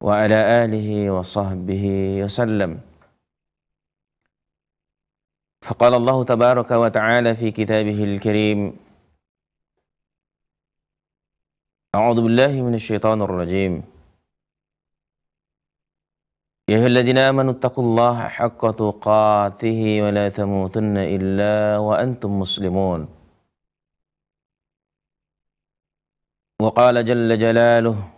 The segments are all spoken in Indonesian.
وعلى آله وصحبه وسلم فقال الله تبارك وتعالى في كتابه الكريم أعوذ بالله من الشيطان الرجيم يا أيها الذين آمنوا اتقوا الله حق تقاته ولا تموتن إلا وأنتم مسلمون وقال جل جلاله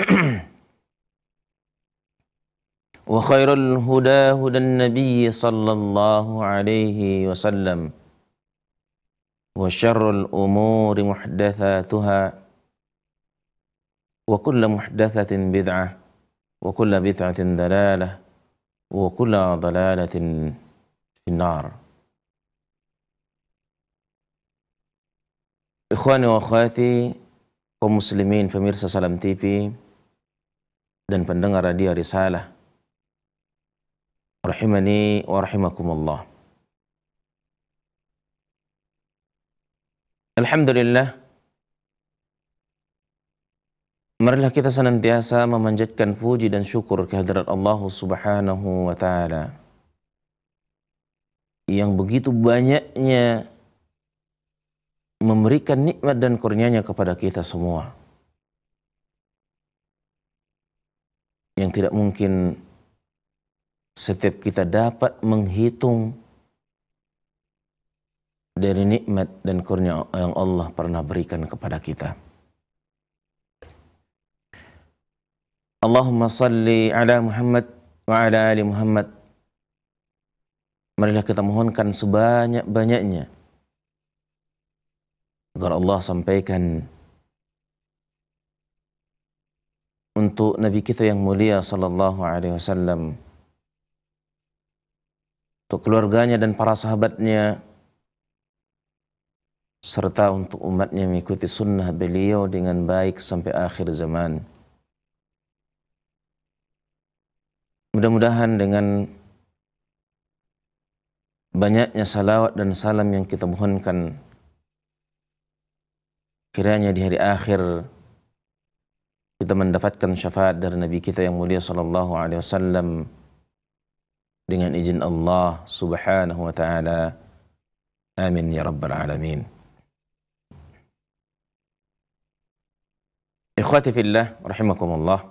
وخير الهدى هدى النبي صلى الله عليه وسلم وشر الأمور محدثاتها وكل محدثة بدعة وكل بدعة ضلالة وكل ضلالة في النار إخواني وأخواتي kaum في pemirsa Salam TV dan pendengar radio risalah. Rahimani wa rahimakumullah. Alhamdulillah. Marilah kita senantiasa memanjatkan puji dan syukur kehadirat Allah Subhanahu wa taala. Yang begitu banyaknya memberikan nikmat dan kurnianya kepada kita semua. yang tidak mungkin setiap kita dapat menghitung dari nikmat dan kurnia yang Allah pernah berikan kepada kita. Allahumma salli ala Muhammad wa ala ali Muhammad. Marilah kita mohonkan sebanyak-banyaknya agar Allah sampaikan untuk Nabi kita yang mulia sallallahu alaihi wasallam untuk keluarganya dan para sahabatnya serta untuk umatnya mengikuti sunnah beliau dengan baik sampai akhir zaman. Mudah-mudahan dengan banyaknya salawat dan salam yang kita mohonkan kiranya di hari akhir kita mendapatkan syafaat dari Nabi kita yang mulia sallallahu alaihi wasallam dengan izin Allah Subhanahu wa taala. Amin ya rabbal alamin. Ikhwati fillah rahimakumullah.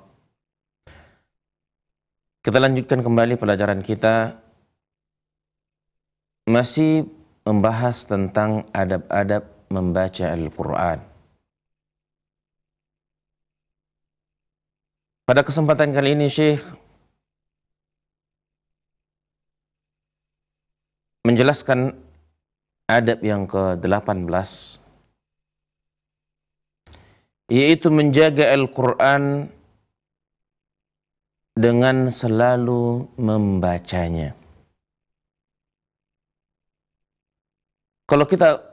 Kita lanjutkan kembali pelajaran kita masih membahas tentang adab-adab membaca Al-Qur'an. Pada kesempatan kali ini Syekh menjelaskan adab yang ke-18 yaitu menjaga Al-Qur'an dengan selalu membacanya. Kalau kita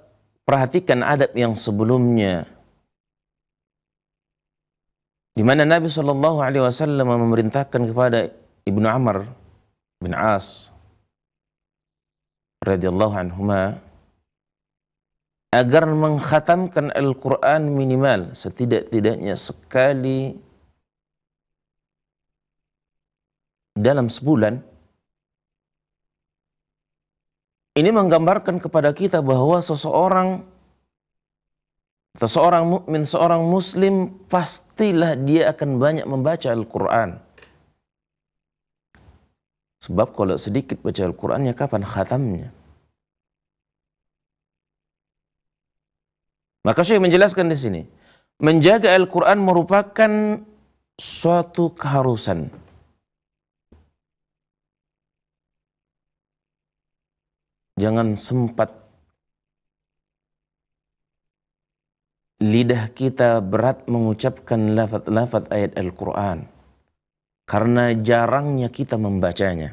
perhatikan adab yang sebelumnya di mana Nabi Shallallahu Alaihi Wasallam memerintahkan kepada ibnu Amr bin As radhiyallahu anhuma agar mengkhatamkan Al-Quran minimal setidak-tidaknya sekali dalam sebulan ini menggambarkan kepada kita bahwa seseorang atau seorang mukmin, seorang muslim pastilah dia akan banyak membaca Al-Qur'an. Sebab kalau sedikit baca Al-Qur'annya kapan khatamnya? Maka Syekh menjelaskan di sini, menjaga Al-Qur'an merupakan suatu keharusan. Jangan sempat lidah kita berat mengucapkan lafat-lafat ayat Al-Quran karena jarangnya kita membacanya.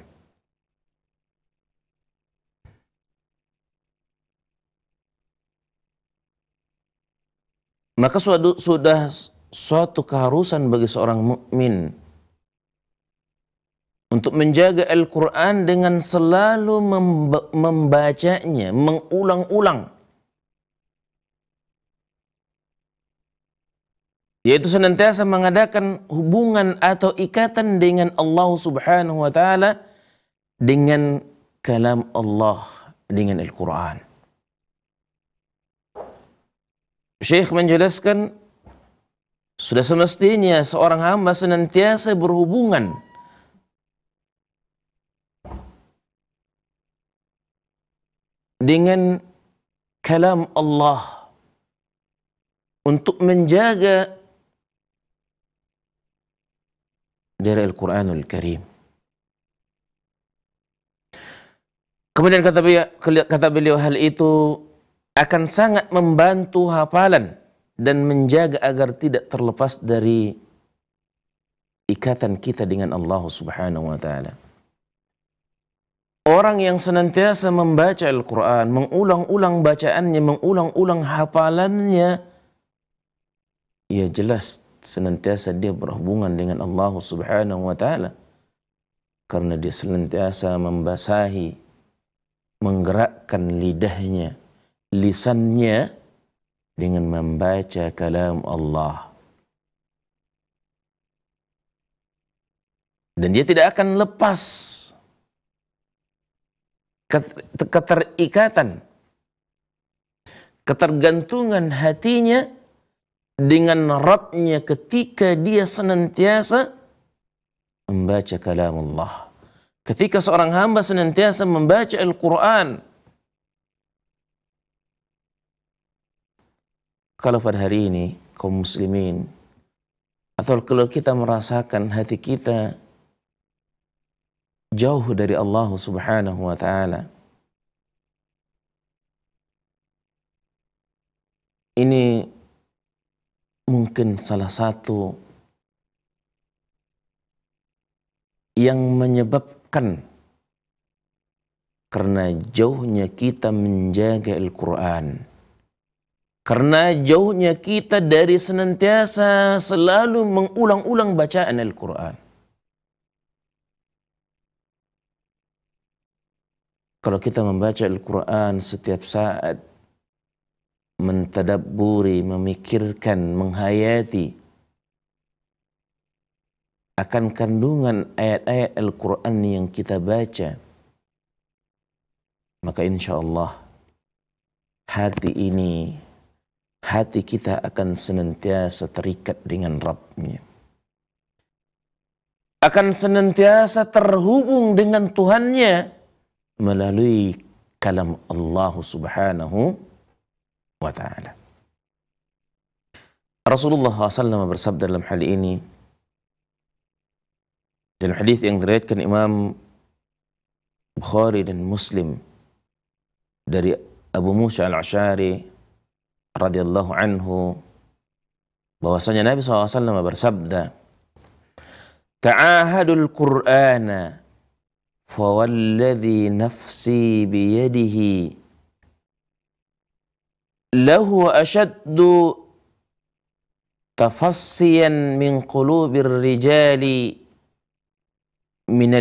Maka suatu, sudah suatu keharusan bagi seorang mukmin untuk menjaga Al-Quran dengan selalu membacanya, mengulang-ulang. yaitu senantiasa mengadakan hubungan atau ikatan dengan Allah Subhanahu wa taala dengan kalam Allah dengan Al-Qur'an. Syekh menjelaskan sudah semestinya seorang hamba senantiasa berhubungan dengan kalam Allah untuk menjaga dari Al-Quranul Karim. Kemudian kata beliau, kata beliau hal itu akan sangat membantu hafalan dan menjaga agar tidak terlepas dari ikatan kita dengan Allah Subhanahu wa taala. Orang yang senantiasa membaca Al-Quran, mengulang-ulang bacaannya, mengulang-ulang hafalannya, ya jelas senantiasa dia berhubungan dengan Allah Subhanahu wa taala karena dia senantiasa membasahi menggerakkan lidahnya lisannya dengan membaca kalam Allah dan dia tidak akan lepas keterikatan ketergantungan hatinya dengan Rabbnya ketika dia senantiasa membaca kalam Allah. Ketika seorang hamba senantiasa membaca Al-Quran. Kalau pada hari ini kaum muslimin atau kalau kita merasakan hati kita jauh dari Allah Subhanahu wa taala. Ini mungkin salah satu yang menyebabkan karena jauhnya kita menjaga Al-Quran. Karena jauhnya kita dari senantiasa selalu mengulang-ulang bacaan Al-Quran. Kalau kita membaca Al-Quran setiap saat, mentadaburi, memikirkan, menghayati akan kandungan ayat-ayat Al-Quran yang kita baca, maka insya Allah hati ini, hati kita akan senantiasa terikat dengan Rabbnya. Akan senantiasa terhubung dengan Tuhannya melalui kalam Allah subhanahu wa wa taala. Rasulullah SAW bersabda dalam hal ini dalam hadis yang diriwayatkan Imam Bukhari dan Muslim dari Abu Musa al-Ash'ari radhiyallahu anhu bahwasanya Nabi SAW bersabda Ta'ahadul Qur'ana فوالذي nafsi بيده lahu ashaddu tafassiyan min qulubir rijali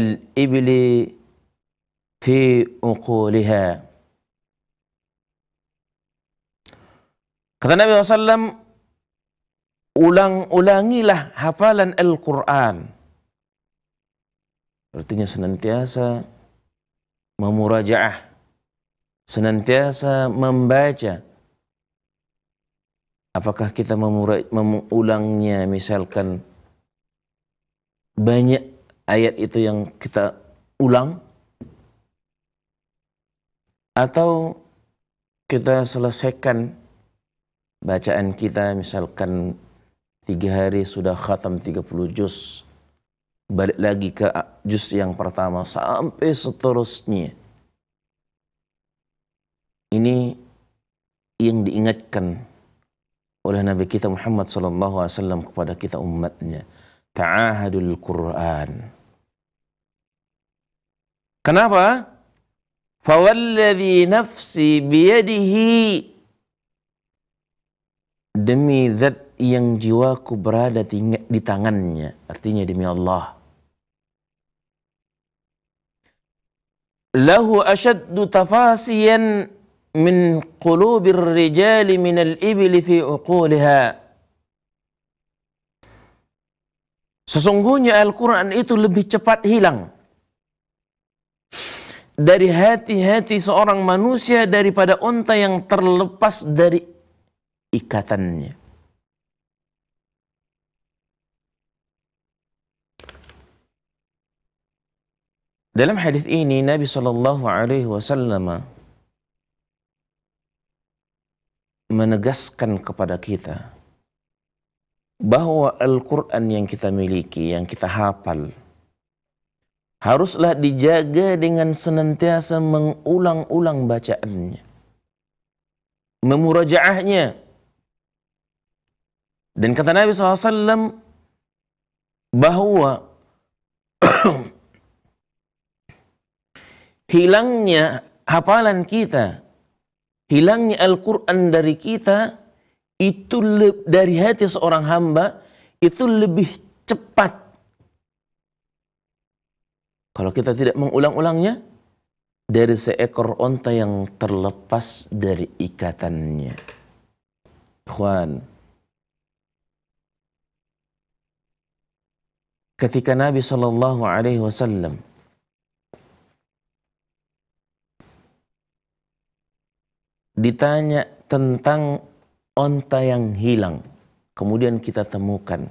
al ibli fi uquliha. Kata Nabi SAW, ulang-ulangilah hafalan Al-Quran. Artinya senantiasa memurajaah, senantiasa membaca, Apakah kita mengulangnya misalkan banyak ayat itu yang kita ulang atau kita selesaikan bacaan kita misalkan tiga hari sudah khatam 30 juz balik lagi ke juz yang pertama sampai seterusnya ini yang diingatkan oleh Nabi kita Muhammad sallallahu alaihi wasallam kepada kita umatnya. Ta'ahadul Quran. Kenapa? Fawalladhi nafsi biyadihi demi zat yang jiwaku berada di tangannya. Artinya demi Allah. Lahu asyaddu tafasiyan min qulubir rijali من ibli fi uquliha. Sesungguhnya Al-Quran itu lebih cepat hilang dari hati-hati seorang manusia daripada unta yang terlepas dari ikatannya. Dalam hadis ini Nabi Shallallahu Alaihi Wasallam menegaskan kepada kita bahwa Al-Quran yang kita miliki, yang kita hafal, haruslah dijaga dengan senantiasa mengulang-ulang bacaannya, memurajaahnya. Dan kata Nabi SAW bahwa hilangnya hafalan kita hilangnya Al-Quran dari kita itu dari hati seorang hamba itu lebih cepat kalau kita tidak mengulang-ulangnya dari seekor onta yang terlepas dari ikatannya. Ikhwan, ketika Nabi Shallallahu Alaihi Wasallam ditanya tentang onta yang hilang, kemudian kita temukan.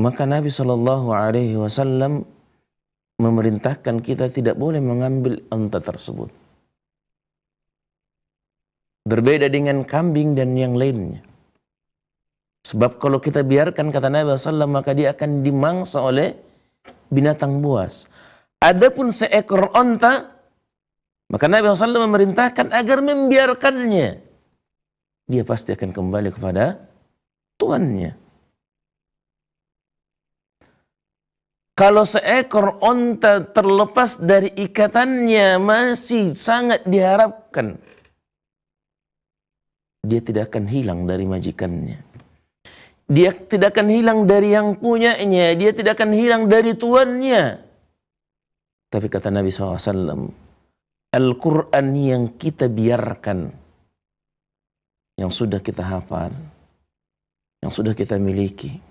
Maka Nabi Shallallahu Alaihi Wasallam memerintahkan kita tidak boleh mengambil onta tersebut. Berbeda dengan kambing dan yang lainnya. Sebab kalau kita biarkan kata Nabi SAW maka dia akan dimangsa oleh binatang buas. Adapun seekor onta maka Nabi SAW memerintahkan agar membiarkannya. Dia pasti akan kembali kepada tuannya. Kalau seekor onta terlepas dari ikatannya masih sangat diharapkan. Dia tidak akan hilang dari majikannya. Dia tidak akan hilang dari yang punyanya. Dia tidak akan hilang dari tuannya. Tapi kata Nabi SAW, Al-Quran yang kita biarkan, yang sudah kita hafal, yang sudah kita miliki.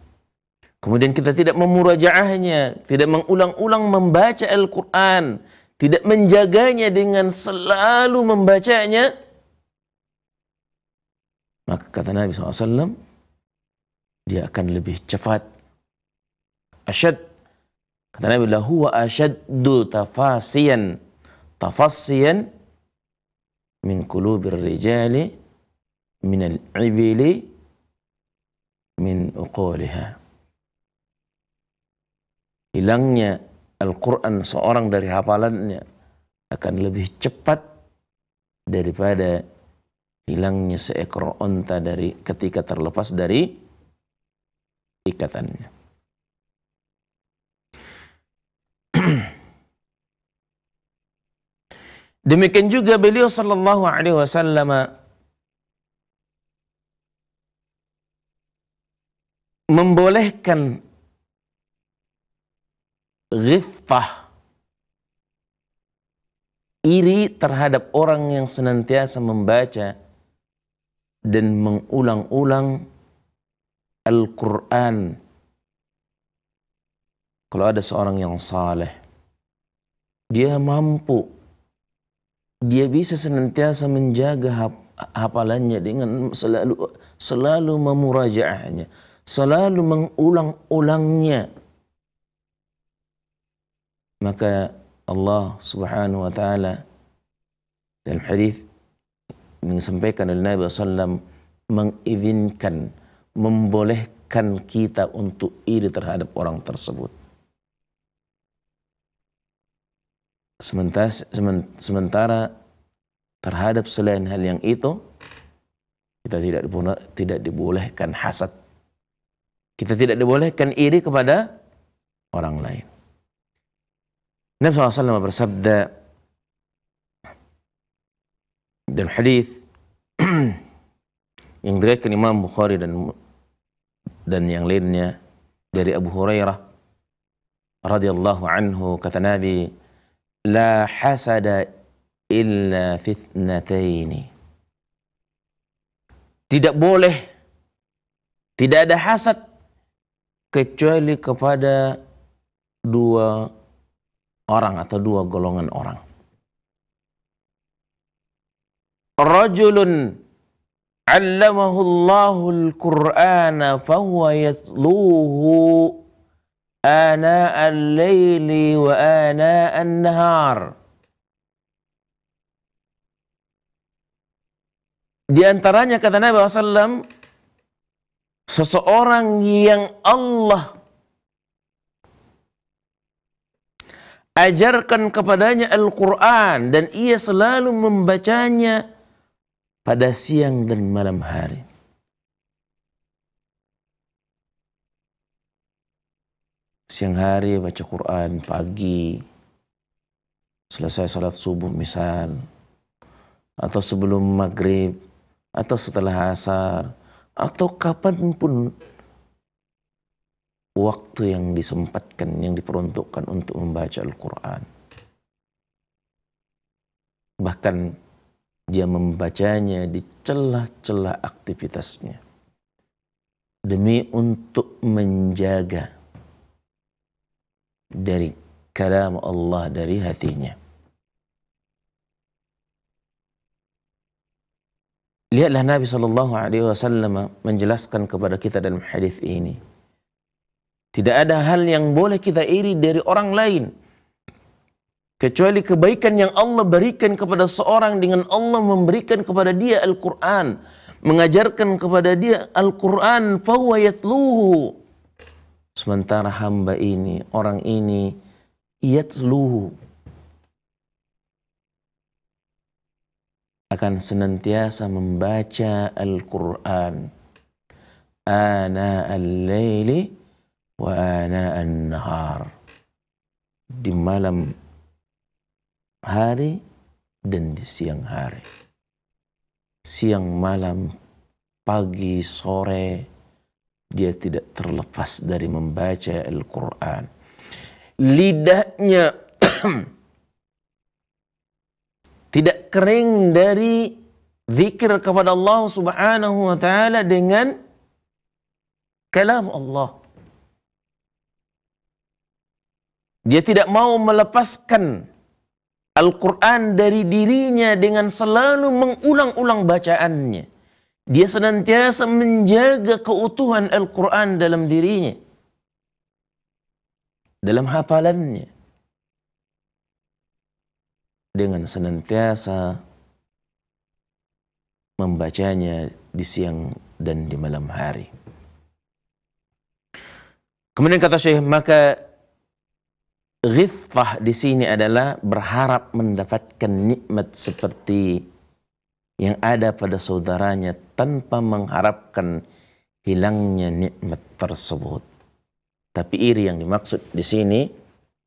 Kemudian kita tidak memurajaahnya, tidak mengulang-ulang membaca Al-Quran, tidak menjaganya dengan selalu membacanya. Maka kata Nabi SAW, dia akan lebih cepat. Asyad. Kata Nabi, huwa asyaddu tafasiyan tafassiyan min qulubir rijali min al-ibili min Hilangnya Al-Quran seorang dari hafalannya akan lebih cepat daripada hilangnya seekor onta dari ketika terlepas dari ikatannya. Demikian juga beliau sallallahu alaihi wasallam membolehkan ghithah iri terhadap orang yang senantiasa membaca dan mengulang-ulang Al-Quran kalau ada seorang yang saleh dia mampu dia bisa senantiasa menjaga hafalannya dengan selalu selalu memurajaahnya, selalu mengulang-ulangnya. Maka Allah Subhanahu wa taala dalam hadis disampaikan oleh Nabi SAW mengizinkan, membolehkan kita untuk iri terhadap orang tersebut. Sementara, sementara terhadap selain hal yang itu kita tidak tidak dibolehkan hasad. Kita tidak dibolehkan iri kepada orang lain. Nabi SAW bersabda dalam hadis yang diriwayatkan Imam Bukhari dan dan yang lainnya dari Abu Hurairah radhiyallahu anhu kata Nabi la hasada illa fitnataini. Tidak boleh, tidak ada hasad kecuali kepada dua orang atau dua golongan orang. Rajulun allamahullahu al-Qur'ana fahuwa yatluhu آناء الليل وآناء النهار Di antaranya kata Nabi SAW, seseorang yang Allah ajarkan kepadanya Al-Quran dan ia selalu membacanya pada siang dan malam hari. siang hari baca Quran, pagi, selesai salat subuh misal, atau sebelum maghrib, atau setelah asar, atau kapanpun waktu yang disempatkan, yang diperuntukkan untuk membaca Al-Quran. Bahkan dia membacanya di celah-celah aktivitasnya. Demi untuk menjaga dari kalam Allah dari hatinya. Lihatlah Nabi Shallallahu Alaihi Wasallam menjelaskan kepada kita dalam hadis ini. Tidak ada hal yang boleh kita iri dari orang lain kecuali kebaikan yang Allah berikan kepada seorang dengan Allah memberikan kepada dia Al-Qur'an, mengajarkan kepada dia Al-Qur'an fahuwa Sementara hamba ini, orang ini, yatluhu akan senantiasa membaca Al-Quran ana al-laili wa ana an-nahar di malam hari dan di siang hari siang malam pagi sore dia tidak terlepas dari membaca Al-Quran. Lidahnya tidak kering dari zikir kepada Allah Subhanahu wa taala dengan kalam Allah. Dia tidak mau melepaskan Al-Quran dari dirinya dengan selalu mengulang-ulang bacaannya. Dia senantiasa menjaga keutuhan Al-Quran dalam dirinya. Dalam hafalannya. Dengan senantiasa membacanya di siang dan di malam hari. Kemudian kata Syekh, maka ghithah di sini adalah berharap mendapatkan nikmat seperti yang ada pada saudaranya tanpa mengharapkan hilangnya nikmat tersebut. Tapi iri yang dimaksud di sini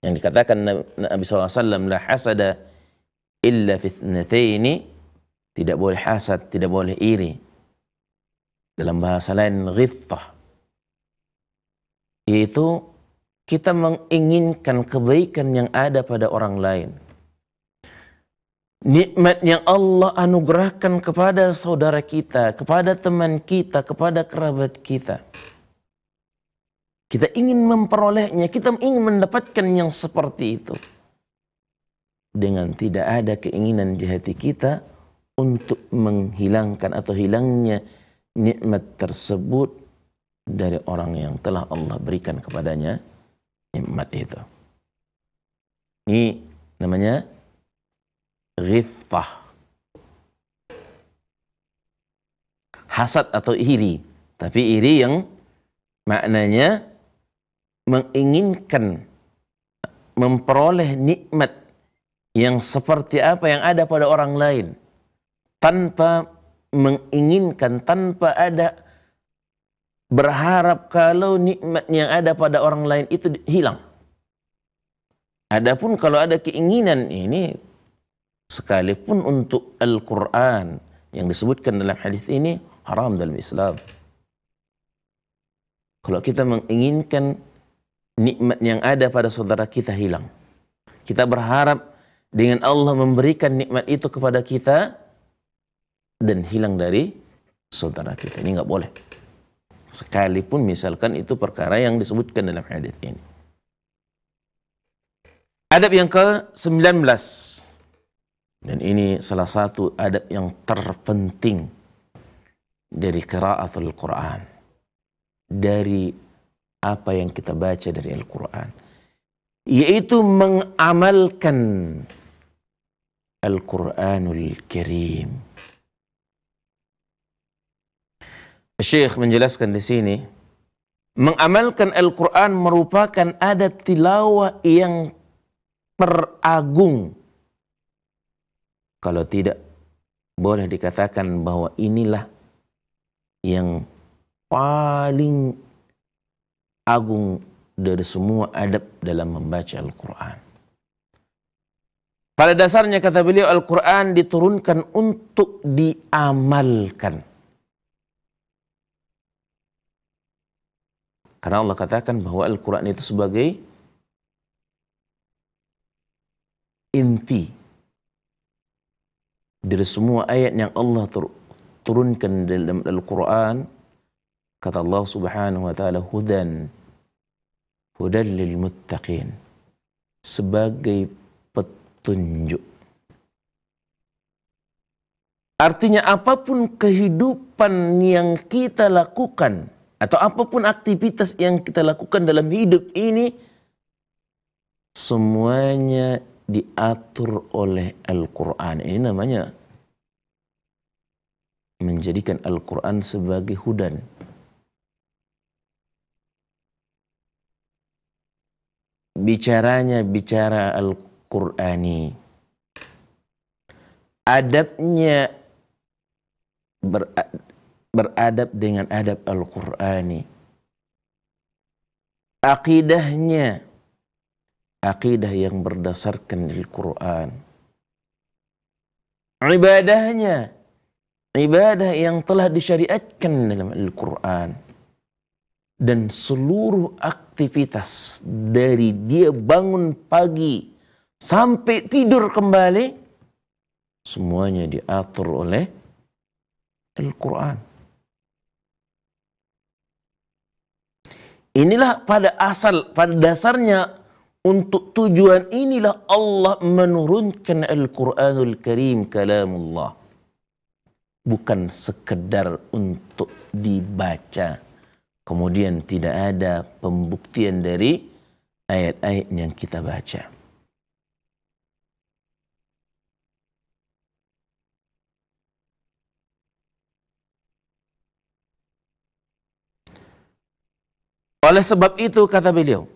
yang dikatakan Nabi SAW la hasada illa ini tidak boleh hasad, tidak boleh iri. Dalam bahasa lain ghiftah yaitu kita menginginkan kebaikan yang ada pada orang lain nikmat yang Allah anugerahkan kepada saudara kita, kepada teman kita, kepada kerabat kita. Kita ingin memperolehnya, kita ingin mendapatkan yang seperti itu. Dengan tidak ada keinginan di hati kita untuk menghilangkan atau hilangnya nikmat tersebut dari orang yang telah Allah berikan kepadanya nikmat itu. Ini namanya rifah Hasad atau iri. Tapi iri yang maknanya menginginkan memperoleh nikmat yang seperti apa yang ada pada orang lain tanpa menginginkan tanpa ada berharap kalau nikmat yang ada pada orang lain itu hilang. Adapun kalau ada keinginan ini sekalipun untuk Al-Quran yang disebutkan dalam hadis ini haram dalam Islam. Kalau kita menginginkan nikmat yang ada pada saudara kita hilang. Kita berharap dengan Allah memberikan nikmat itu kepada kita dan hilang dari saudara kita. Ini nggak boleh. Sekalipun misalkan itu perkara yang disebutkan dalam hadis ini. Adab yang ke-19 dan ini salah satu adab yang terpenting dari kiraatul Quran. Dari apa yang kita baca dari Al-Quran. Yaitu mengamalkan Al-Quranul Kirim. Syekh menjelaskan di sini, mengamalkan Al-Quran merupakan adat tilawah yang teragung kalau tidak, boleh dikatakan bahwa inilah yang paling agung dari semua adab dalam membaca Al-Quran. Pada dasarnya kata beliau Al-Quran diturunkan untuk diamalkan. Karena Allah katakan bahwa Al-Quran itu sebagai inti dari semua ayat yang Allah turunkan dalam Al-Quran kata Allah subhanahu wa ta'ala hudan hudan lil muttaqin sebagai petunjuk artinya apapun kehidupan yang kita lakukan atau apapun aktivitas yang kita lakukan dalam hidup ini semuanya diatur oleh Al-Quran. Ini namanya menjadikan Al-Quran sebagai hudan. Bicaranya bicara Al-Qurani. Adabnya beradab dengan adab Al-Qurani. Akidahnya akidah yang berdasarkan Al-Quran. Ibadahnya, ibadah yang telah disyariatkan dalam Al-Quran. Dan seluruh aktivitas dari dia bangun pagi sampai tidur kembali, semuanya diatur oleh Al-Quran. Inilah pada asal, pada dasarnya untuk tujuan inilah Allah menurunkan Al-Quranul Karim kalamullah. Bukan sekedar untuk dibaca. Kemudian tidak ada pembuktian dari ayat-ayat yang kita baca. Oleh sebab itu kata beliau,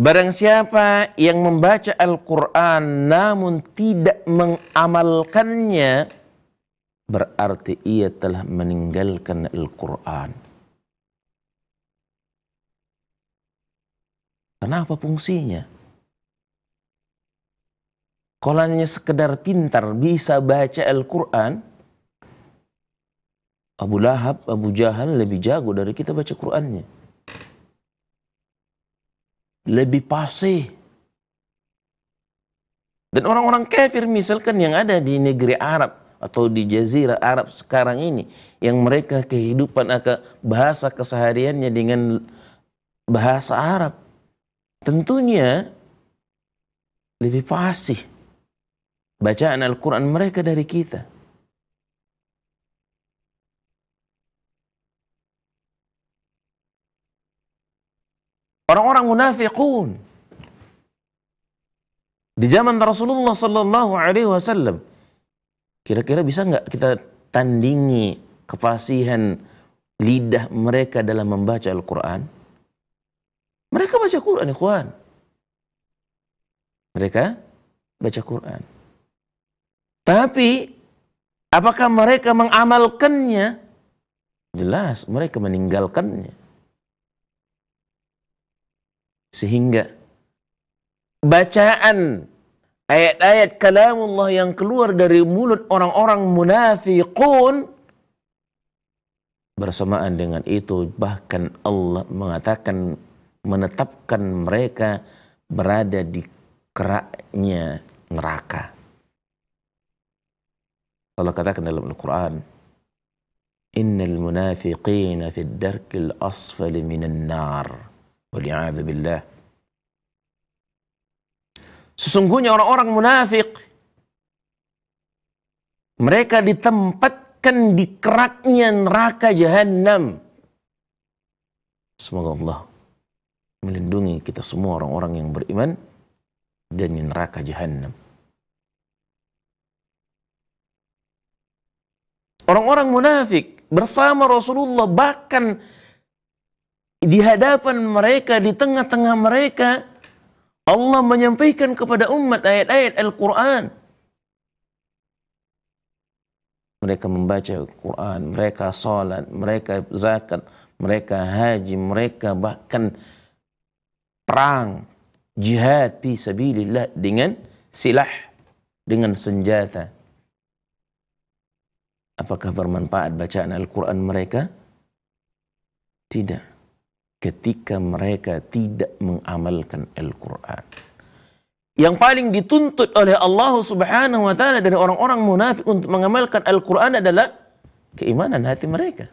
Barang siapa yang membaca Al-Quran namun tidak mengamalkannya, berarti ia telah meninggalkan Al-Quran. Kenapa fungsinya? Kalau hanya sekedar pintar bisa baca Al-Quran, Abu Lahab, Abu Jahal lebih jago dari kita baca Qur'annya lebih pasif. Dan orang-orang kafir misalkan yang ada di negeri Arab atau di jazirah Arab sekarang ini yang mereka kehidupan akan bahasa kesehariannya dengan bahasa Arab tentunya lebih fasih bacaan Al-Quran mereka dari kita. Orang-orang munafiqun. Di zaman Rasulullah Sallallahu Alaihi Wasallam, kira-kira bisa nggak kita tandingi kefasihan lidah mereka dalam membaca Al-Quran? Mereka baca Quran, ikhwan. Mereka baca Quran. Tapi, apakah mereka mengamalkannya? Jelas, mereka meninggalkannya. Sehingga bacaan ayat-ayat kalamullah yang keluar dari mulut orang-orang munafiqun bersamaan dengan itu bahkan Allah mengatakan menetapkan mereka berada di keraknya neraka. Allah katakan dalam Al-Quran, Innal munafiqina fid darkil asfali minan nar billah. Sesungguhnya orang-orang munafik mereka ditempatkan di keraknya neraka jahanam. Semoga Allah melindungi kita semua orang-orang yang beriman dan neraka jahanam. Orang-orang munafik bersama Rasulullah bahkan di hadapan mereka, di tengah-tengah mereka, Allah menyampaikan kepada umat ayat-ayat Al-Quran. Mereka membaca Al-Quran, mereka salat, mereka zakat, mereka haji, mereka bahkan perang, jihad fi sabilillah dengan silah, dengan senjata. Apakah bermanfaat bacaan Al-Quran mereka? Tidak ketika mereka tidak mengamalkan Al-Quran. Yang paling dituntut oleh Allah Subhanahu wa Ta'ala dari orang-orang munafik untuk mengamalkan Al-Quran adalah keimanan hati mereka.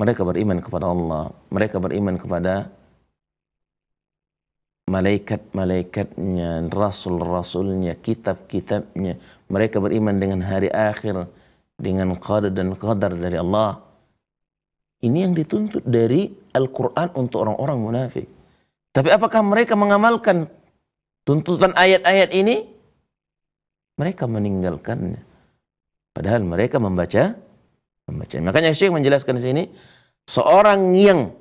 Mereka beriman kepada Allah, mereka beriman kepada malaikat-malaikatnya, rasul-rasulnya, kitab-kitabnya. Mereka beriman dengan hari akhir, dengan qadar dan qadar dari Allah. Ini yang dituntut dari Al-Quran untuk orang-orang munafik. Tapi apakah mereka mengamalkan tuntutan ayat-ayat ini? Mereka meninggalkannya. Padahal mereka membaca, membaca. Makanya Syekh menjelaskan di sini, seorang yang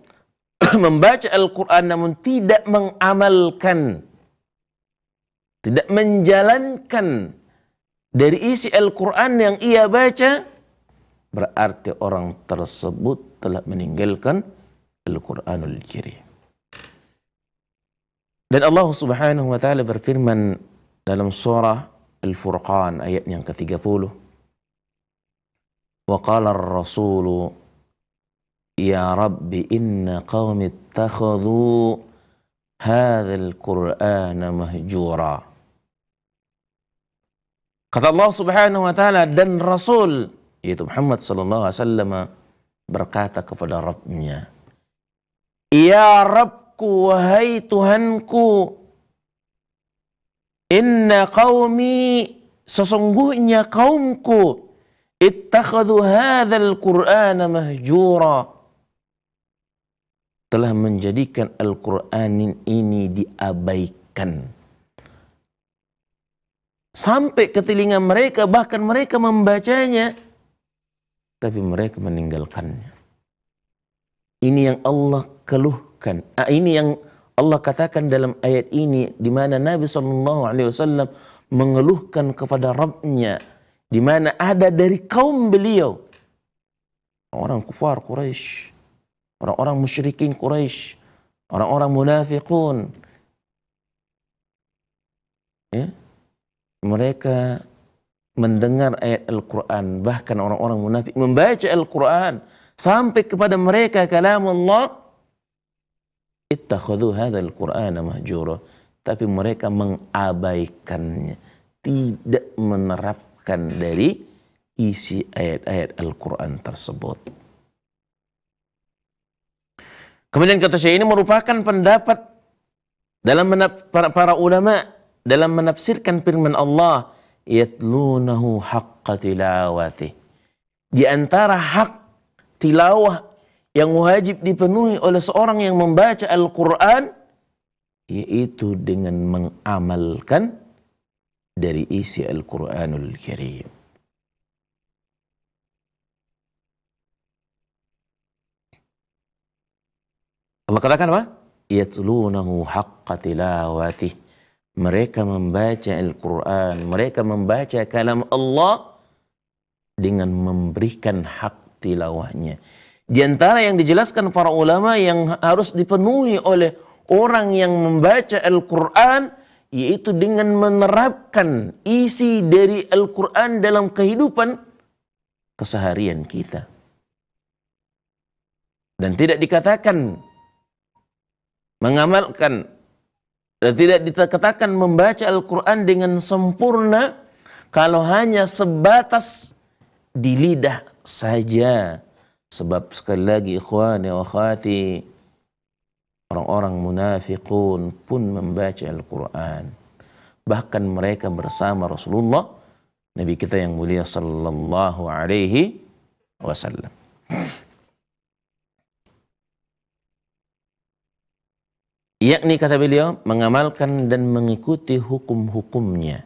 membaca Al-Quran namun tidak mengamalkan, tidak menjalankan dari isi Al-Quran yang ia baca, berarti orang tersebut telah meninggalkan Al-Quranul Karim. Dan Allah Subhanahu wa taala berfirman dalam surah Al-Furqan ayat yang ke-30. Wa qala ar-rasul ya rabbi inna qaumi ittakhadhu hadzal Kata Allah Subhanahu wa taala dan Rasul yaitu Muhammad sallallahu alaihi wasallam berkata kepada Rabbnya, "Ya Rabbku wahai Tuhanku, inna qaumi sesungguhnya kaumku ittakhadhu hadzal Qur'ana mahjura." telah menjadikan Al-Quran ini diabaikan. sampai ke telinga mereka, bahkan mereka membacanya, tapi mereka meninggalkannya. Ini yang Allah keluhkan. Ah, ini yang Allah katakan dalam ayat ini, di mana Nabi Shallallahu Alaihi Wasallam mengeluhkan kepada Rabbnya, di mana ada dari kaum beliau orang kufar Quraisy, orang-orang musyrikin Quraisy, orang-orang munafiqun, ya, mereka mendengar ayat Al-Quran, bahkan orang-orang munafik membaca Al-Quran sampai kepada mereka kalam Allah. hadha al Qur'an mahjura. Tapi mereka mengabaikannya, tidak menerapkan dari isi ayat-ayat Al-Quran tersebut. Kemudian kata saya ini merupakan pendapat dalam para, para ulama dalam menafsirkan firman Allah yatlunahu haqqa tilawati. Di antara hak tilawah yang wajib dipenuhi oleh seorang yang membaca Al-Quran yaitu dengan mengamalkan dari isi Al-Quranul Karim. Allah katakan apa? Yatlunahu haqqa tilawatih mereka membaca Al-Quran, mereka membaca kalam Allah dengan memberikan hak tilawahnya. Di antara yang dijelaskan para ulama yang harus dipenuhi oleh orang yang membaca Al-Quran, yaitu dengan menerapkan isi dari Al-Quran dalam kehidupan keseharian kita. Dan tidak dikatakan mengamalkan dan tidak dikatakan membaca Al-Quran dengan sempurna kalau hanya sebatas di lidah saja. Sebab sekali lagi ikhwani wa khati orang-orang munafikun pun membaca Al-Quran. Bahkan mereka bersama Rasulullah, Nabi kita yang mulia sallallahu alaihi wasallam. yakni kata beliau mengamalkan dan mengikuti hukum-hukumnya.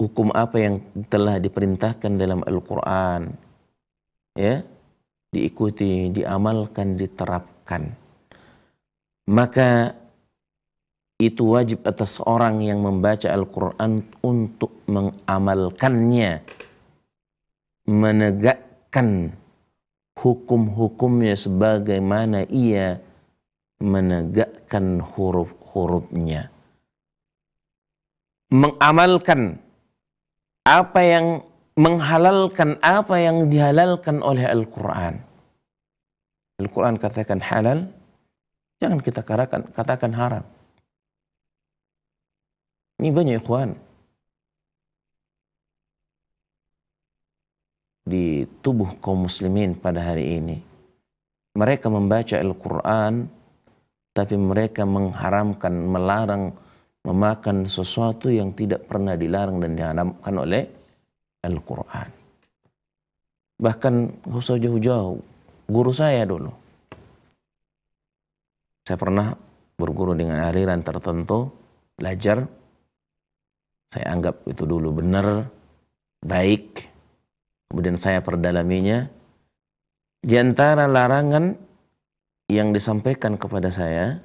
Hukum apa yang telah diperintahkan dalam Al-Qur'an ya, diikuti, diamalkan, diterapkan. Maka itu wajib atas orang yang membaca Al-Qur'an untuk mengamalkannya, menegakkan hukum-hukumnya sebagaimana ia menegakkan huruf-hurufnya. Mengamalkan apa yang menghalalkan apa yang dihalalkan oleh Al-Quran. Al-Quran katakan halal, jangan kita katakan, katakan haram. Ini banyak ikhwan. Di tubuh kaum muslimin pada hari ini. Mereka membaca Al-Quran tapi mereka mengharamkan, melarang memakan sesuatu yang tidak pernah dilarang dan diharamkan oleh Al-Quran. Bahkan khusus jauh-jauh, guru saya dulu. Saya pernah berguru dengan aliran tertentu, belajar, saya anggap itu dulu benar, baik, kemudian saya perdalaminya. Di antara larangan yang disampaikan kepada saya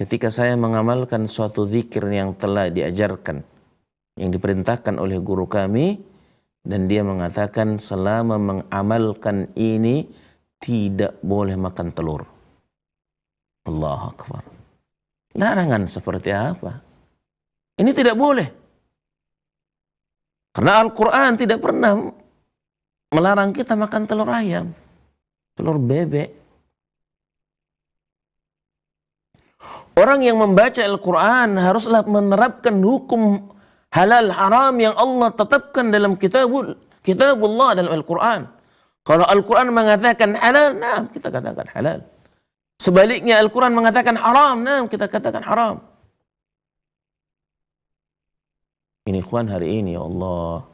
ketika saya mengamalkan suatu zikir yang telah diajarkan, yang diperintahkan oleh guru kami, dan dia mengatakan selama mengamalkan ini tidak boleh makan telur. Allah Akbar. Larangan seperti apa? Ini tidak boleh. Karena Al-Quran tidak pernah melarang kita makan telur ayam, telur bebek, Orang yang membaca Al-Quran haruslah menerapkan hukum halal haram yang Allah tetapkan dalam kitabul Allah dalam Al-Quran. Kalau Al-Quran mengatakan halal, nah kita katakan halal. Sebaliknya Al-Quran mengatakan haram, nah kita katakan haram. Ini ikhwan hari ini ya Allah.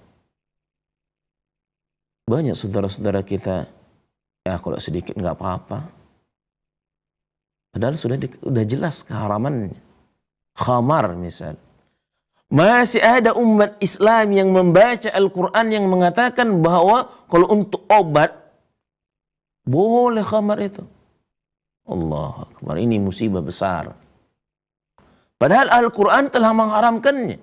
Banyak saudara-saudara kita, ya kalau sedikit nggak apa-apa. Padahal sudah di, sudah jelas keharamannya. Khamar misal. Masih ada umat Islam yang membaca Al-Quran yang mengatakan bahwa kalau untuk obat boleh khamar itu. Allah Akbar. Ini musibah besar. Padahal Al-Quran telah mengharamkannya.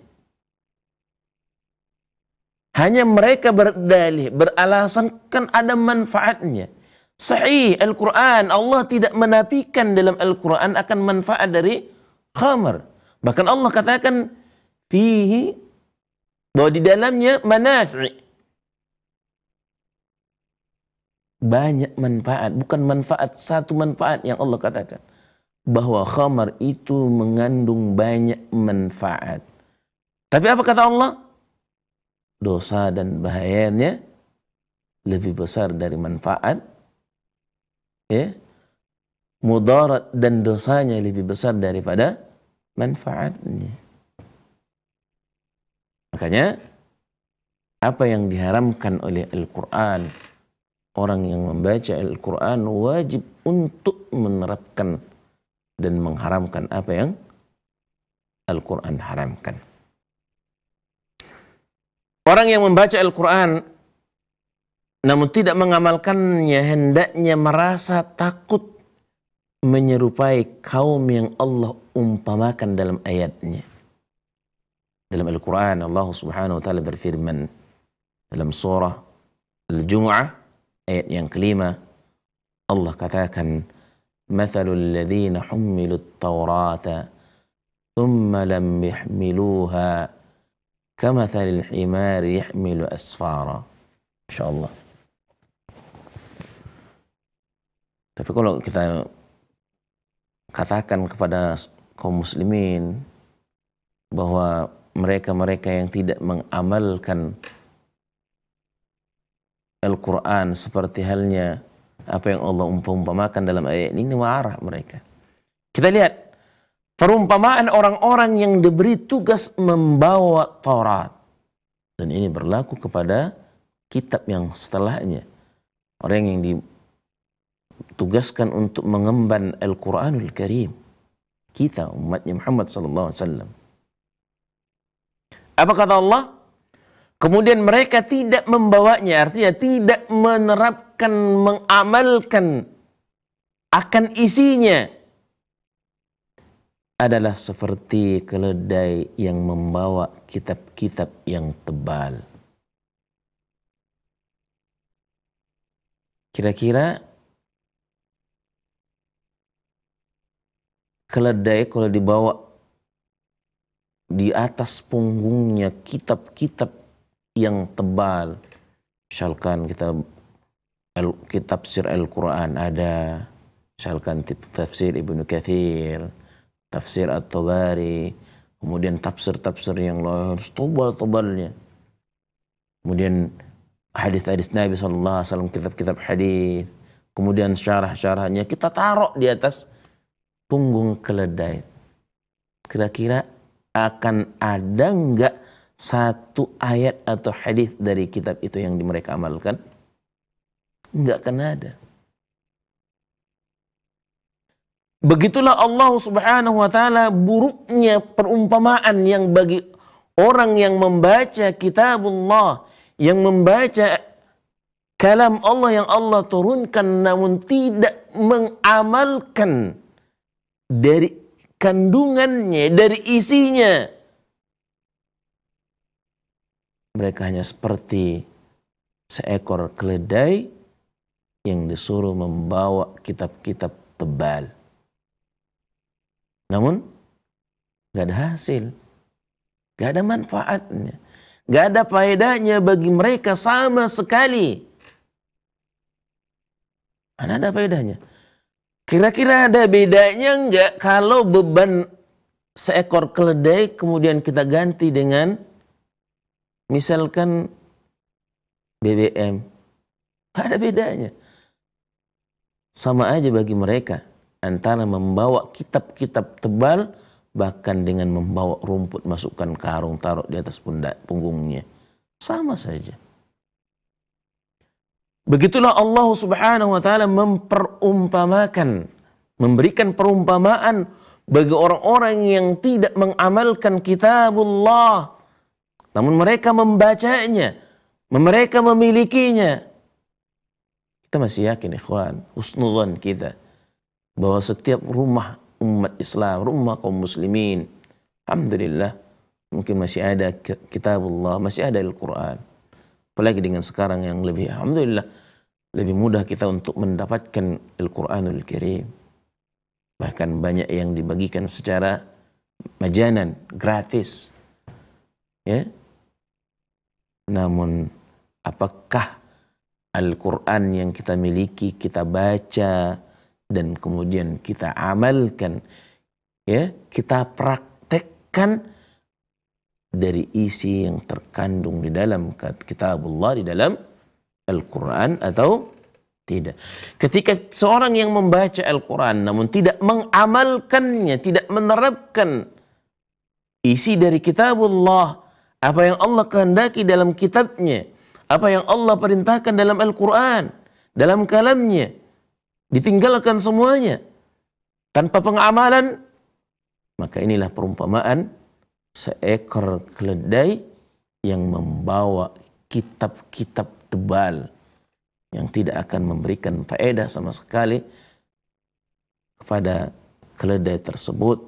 Hanya mereka berdalih, beralasan kan ada manfaatnya sahih Al-Quran. Allah tidak menafikan dalam Al-Quran akan manfaat dari khamar. Bahkan Allah katakan fihi bahwa di dalamnya manafi banyak manfaat bukan manfaat satu manfaat yang Allah katakan bahwa khamar itu mengandung banyak manfaat tapi apa kata Allah dosa dan bahayanya lebih besar dari manfaat ya, mudarat dan dosanya lebih besar daripada manfaatnya. Makanya apa yang diharamkan oleh Al-Qur'an orang yang membaca Al-Qur'an wajib untuk menerapkan dan mengharamkan apa yang Al-Qur'an haramkan. Orang yang membaca Al-Qur'an namun tidak mengamalkannya hendaknya merasa takut menyerupai kaum yang Allah umpamakan dalam ayatnya. Dalam Al-Quran Allah subhanahu wa ta'ala berfirman dalam surah Al-Jum'ah ayat yang kelima Allah katakan مثل الذين حملوا التوراة ثم لم يحملوها كمثل الحمار يحمل أسفارا إن شاء الله Tapi kalau kita katakan kepada kaum muslimin bahwa mereka-mereka yang tidak mengamalkan Al-Quran seperti halnya apa yang Allah umpamakan dalam ayat ini, ini marah mereka. Kita lihat perumpamaan orang-orang yang diberi tugas membawa Taurat. Dan ini berlaku kepada kitab yang setelahnya. Orang yang di tugaskan untuk mengemban Al-Quranul Karim. Kita umatnya Muhammad sallallahu alaihi Apa kata Allah? Kemudian mereka tidak membawanya, artinya tidak menerapkan, mengamalkan akan isinya adalah seperti keledai yang membawa kitab-kitab yang tebal. Kira-kira keledai kalau dibawa di atas punggungnya kitab-kitab yang tebal. Misalkan kita kitab sir Al-Quran ada, misalkan tafsir Ibnu Kathir, tafsir At-Tabari, kemudian tafsir-tafsir yang harus tebal-tebalnya. Kemudian hadis-hadis Nabi Sallallahu kitab-kitab hadis, kemudian syarah-syarahnya kita taruh di atas punggung keledai. Kira-kira akan ada enggak satu ayat atau hadis dari kitab itu yang mereka amalkan? Enggak akan ada. Begitulah Allah Subhanahu wa taala buruknya perumpamaan yang bagi orang yang membaca kitab Allah yang membaca kalam Allah yang Allah turunkan namun tidak mengamalkan dari kandungannya, dari isinya. Mereka hanya seperti seekor keledai yang disuruh membawa kitab-kitab tebal. Namun, gak ada hasil. Gak ada manfaatnya. Gak ada faedahnya bagi mereka sama sekali. Mana ada faedahnya? Kira-kira ada bedanya enggak kalau beban seekor keledai kemudian kita ganti dengan misalkan BBM. tidak ada bedanya. Sama aja bagi mereka antara membawa kitab-kitab tebal bahkan dengan membawa rumput masukkan karung taruh di atas pundak punggungnya. Sama saja. Begitulah Allah Subhanahu wa taala memperumpamakan, memberikan perumpamaan bagi orang-orang yang tidak mengamalkan kitabullah namun mereka membacanya, mereka memilikinya. Kita masih yakin ikhwan, usnudhan kita bahwa setiap rumah umat Islam, rumah kaum muslimin, alhamdulillah mungkin masih ada kitabullah, masih ada Al-Qur'an apalagi dengan sekarang yang lebih alhamdulillah lebih mudah kita untuk mendapatkan Al-Qur'anul Karim bahkan banyak yang dibagikan secara majanan gratis ya namun apakah Al-Quran yang kita miliki kita baca dan kemudian kita amalkan ya kita praktekkan dari isi yang terkandung di dalam kitabullah di dalam Al-Qur'an atau tidak. Ketika seorang yang membaca Al-Qur'an namun tidak mengamalkannya, tidak menerapkan isi dari kitabullah, apa yang Allah kehendaki dalam kitabnya, apa yang Allah perintahkan dalam Al-Qur'an, dalam kalamnya, ditinggalkan semuanya tanpa pengamalan, maka inilah perumpamaan seekor keledai yang membawa kitab-kitab tebal yang tidak akan memberikan faedah sama sekali kepada keledai tersebut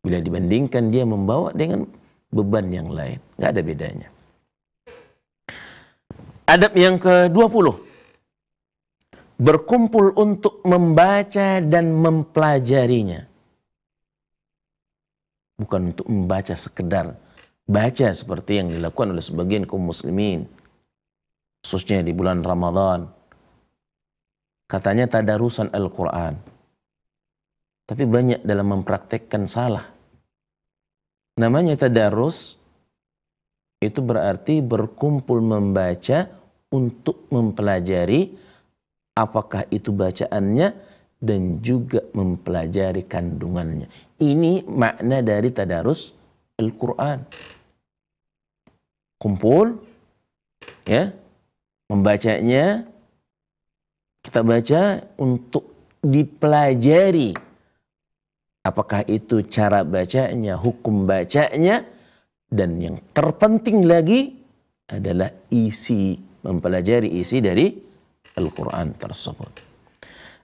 bila dibandingkan dia membawa dengan beban yang lain. Nggak ada bedanya. Adab yang ke-20. Berkumpul untuk membaca dan mempelajarinya bukan untuk membaca sekedar baca seperti yang dilakukan oleh sebagian kaum muslimin khususnya di bulan Ramadan katanya tadarusan Al-Qur'an tapi banyak dalam mempraktekkan salah namanya tadarus itu berarti berkumpul membaca untuk mempelajari apakah itu bacaannya dan juga mempelajari kandungannya ini makna dari tadarus Al-Quran. Kumpul, ya, membacanya, kita baca untuk dipelajari apakah itu cara bacanya, hukum bacanya, dan yang terpenting lagi adalah isi, mempelajari isi dari Al-Quran tersebut.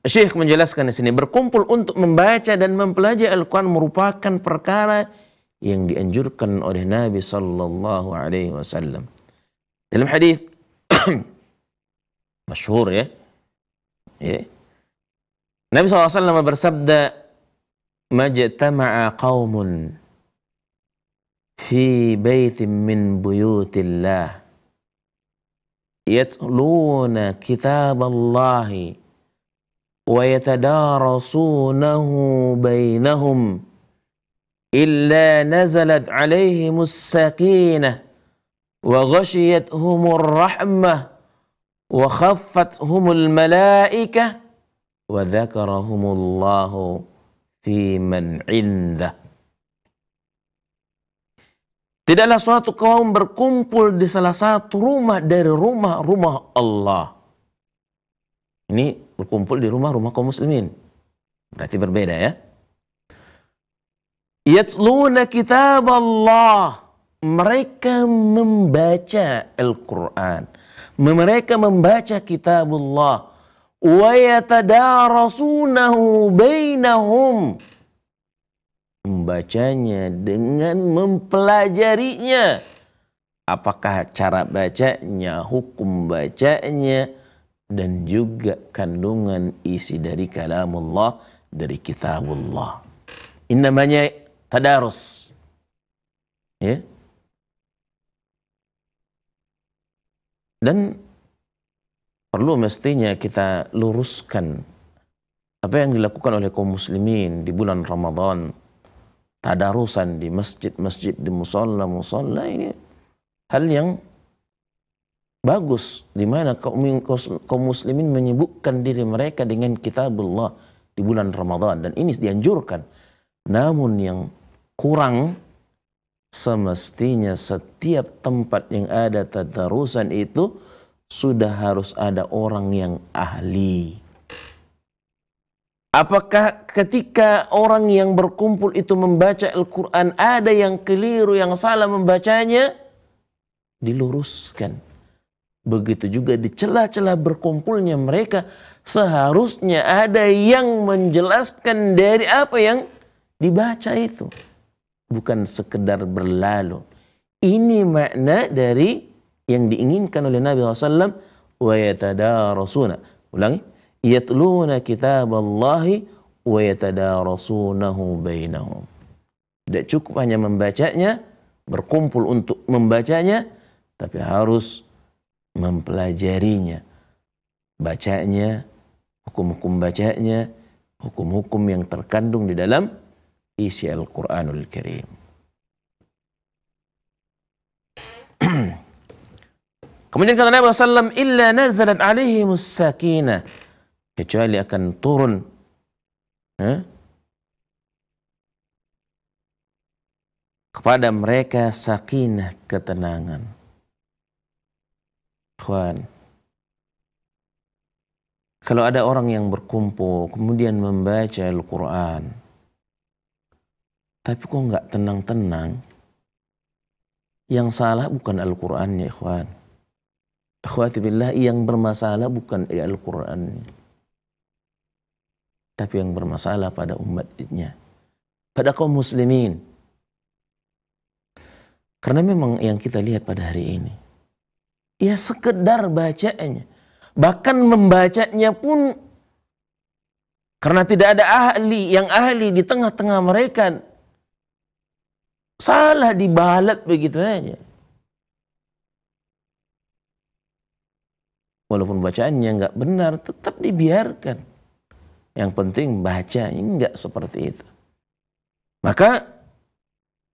Syekh menjelaskan di sini berkumpul untuk membaca dan mempelajari Al-Qur'an merupakan perkara yang dianjurkan oleh Nabi sallallahu alaihi wasallam. Dalam hadis masyhur ya. ya. Nabi SAW bersabda, Majtama'a qawmun fi baitin min buyutillah yatluna kitaballahi ويتدارسونه بينهم إلا نزلت عليهم السكينة وغشيتهم الرحمة وخفتهم الملائكة وذكرهم الله في من عنده Tidaklah suatu kaum berkumpul di salah satu rumah dari rumah-rumah Allah. Ini berkumpul di rumah-rumah kaum muslimin. Berarti berbeda ya. Yatluna kitab Allah. Mereka membaca Al-Quran. Mereka membaca kitabullah. Wa yatadarasunahu bainahum. Membacanya dengan mempelajarinya. Apakah cara bacanya, hukum bacanya, dan juga kandungan isi dari kalamullah dari kitabullah. Ini namanya tadarus. Ya. Dan perlu mestinya kita luruskan apa yang dilakukan oleh kaum muslimin di bulan Ramadan. Tadarusan di masjid-masjid, di musola-musola ini hal yang bagus di mana kaum, muslimin menyebutkan diri mereka dengan kitabullah di bulan Ramadan dan ini dianjurkan. Namun yang kurang semestinya setiap tempat yang ada tadarusan itu sudah harus ada orang yang ahli. Apakah ketika orang yang berkumpul itu membaca Al-Quran ada yang keliru, yang salah membacanya? Diluruskan Begitu juga di celah-celah berkumpulnya mereka seharusnya ada yang menjelaskan dari apa yang dibaca itu. Bukan sekedar berlalu. Ini makna dari yang diinginkan oleh Nabi SAW. وَيَتَدَارَسُونَ Ulangi. يَتْلُونَ كِتَابَ اللَّهِ وَيَتَدَارَسُونَهُ بَيْنَهُمْ Tidak cukup hanya membacanya, berkumpul untuk membacanya, tapi harus mempelajarinya, bacanya, hukum-hukum bacanya, hukum-hukum yang terkandung di dalam isi Al-Quranul Karim. Kemudian kata Nabi SAW, Illa nazalat alaihimus sakinah. Kecuali akan turun. Huh? Kepada mereka sakinah ketenangan. Ikhwan. Kalau ada orang yang berkumpul kemudian membaca Al-Quran, tapi kok nggak tenang-tenang, yang salah bukan Al-Qurannya, quran ikhwan. Akhwati billah, yang bermasalah bukan Al-Quran. Tapi yang bermasalah pada umatnya. Pada kaum muslimin. Karena memang yang kita lihat pada hari ini ya sekedar bacanya Bahkan membacanya pun karena tidak ada ahli yang ahli di tengah-tengah mereka salah dibalap begitu aja. Walaupun bacaannya nggak benar, tetap dibiarkan. Yang penting baca, nggak seperti itu. Maka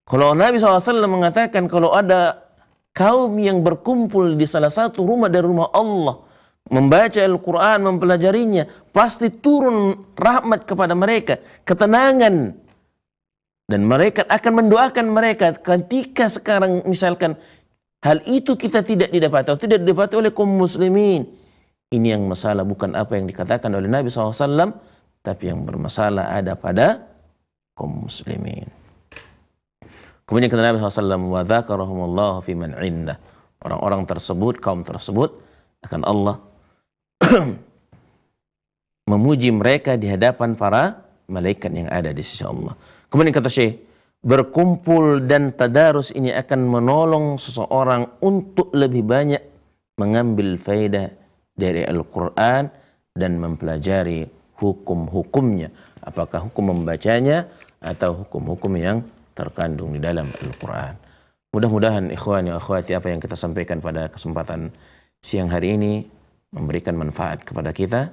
kalau Nabi SAW mengatakan kalau ada kaum yang berkumpul di salah satu rumah dari rumah Allah membaca Al-Quran, mempelajarinya, pasti turun rahmat kepada mereka, ketenangan. Dan mereka akan mendoakan mereka ketika sekarang misalkan hal itu kita tidak didapati atau tidak didapati oleh kaum muslimin. Ini yang masalah bukan apa yang dikatakan oleh Nabi SAW, tapi yang bermasalah ada pada kaum muslimin. Kemudian kata Nabi SAW, fi man indah. Orang-orang tersebut, kaum tersebut akan Allah memuji mereka di hadapan para malaikat yang ada di sisi Allah. Kemudian kata Syekh, berkumpul dan tadarus ini akan menolong seseorang untuk lebih banyak mengambil faedah dari Al-Quran dan mempelajari hukum-hukumnya. Apakah hukum membacanya atau hukum-hukum yang terkandung di dalam Al-Quran. Mudah-mudahan ikhwan ya akhwati apa yang kita sampaikan pada kesempatan siang hari ini memberikan manfaat kepada kita.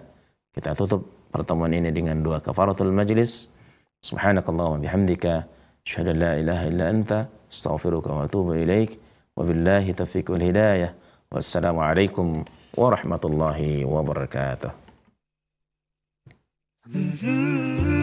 Kita tutup pertemuan ini dengan dua kafaratul majlis. Subhanakallah wa bihamdika. Asyadu la ilaha illa anta. Astaghfiruka wa atubu ilaik. Wa billahi wal hidayah. Wassalamualaikum warahmatullahi wabarakatuh. Mm-hmm.